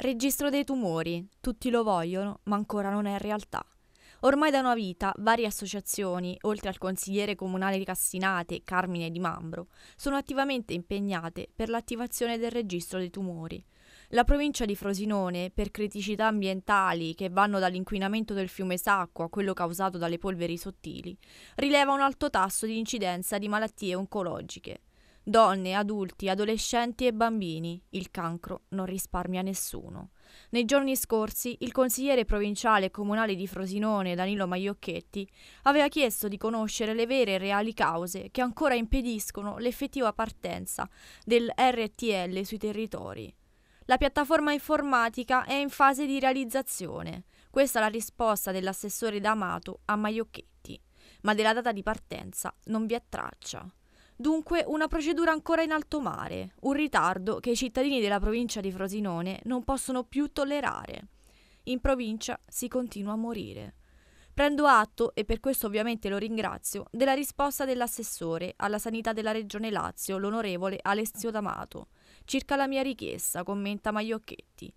Registro dei tumori, tutti lo vogliono, ma ancora non è realtà. Ormai da una vita varie associazioni, oltre al consigliere comunale di Cassinate, Carmine Di Mambro, sono attivamente impegnate per l'attivazione del registro dei tumori. La provincia di Frosinone, per criticità ambientali che vanno dall'inquinamento del fiume Sacco a quello causato dalle polveri sottili, rileva un alto tasso di incidenza di malattie oncologiche. Donne, adulti, adolescenti e bambini, il cancro non risparmia nessuno. Nei giorni scorsi il consigliere provinciale e comunale di Frosinone Danilo Maiocchetti aveva chiesto di conoscere le vere e reali cause che ancora impediscono l'effettiva partenza del RTL sui territori. La piattaforma informatica è in fase di realizzazione. Questa è la risposta dell'assessore D'Amato a Maiocchetti, ma della data di partenza non vi è traccia. Dunque una procedura ancora in alto mare, un ritardo che i cittadini della provincia di Frosinone non possono più tollerare. In provincia si continua a morire. Prendo atto, e per questo ovviamente lo ringrazio, della risposta dell'assessore alla sanità della Regione Lazio, l'onorevole Alessio D'Amato, circa la mia richiesta, commenta Magliocchetti.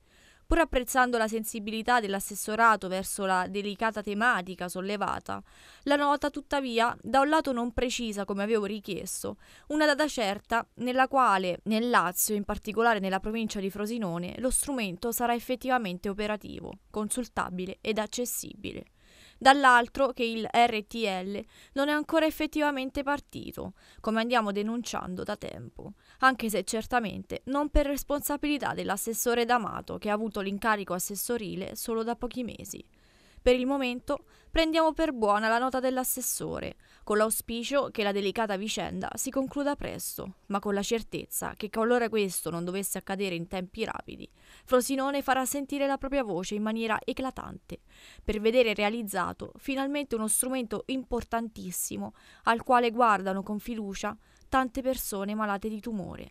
Pur apprezzando la sensibilità dell'assessorato verso la delicata tematica sollevata, la nota tuttavia da un lato non precisa, come avevo richiesto, una data certa nella quale nel Lazio, in particolare nella provincia di Frosinone, lo strumento sarà effettivamente operativo, consultabile ed accessibile dall'altro che il RTL non è ancora effettivamente partito, come andiamo denunciando da tempo, anche se certamente non per responsabilità dell'assessore D'Amato che ha avuto l'incarico assessorile solo da pochi mesi. Per il momento prendiamo per buona la nota dell'assessore, con l'auspicio che la delicata vicenda si concluda presto, ma con la certezza che qualora questo non dovesse accadere in tempi rapidi, Frosinone farà sentire la propria voce in maniera eclatante, per vedere realizzato finalmente uno strumento importantissimo al quale guardano con fiducia tante persone malate di tumore.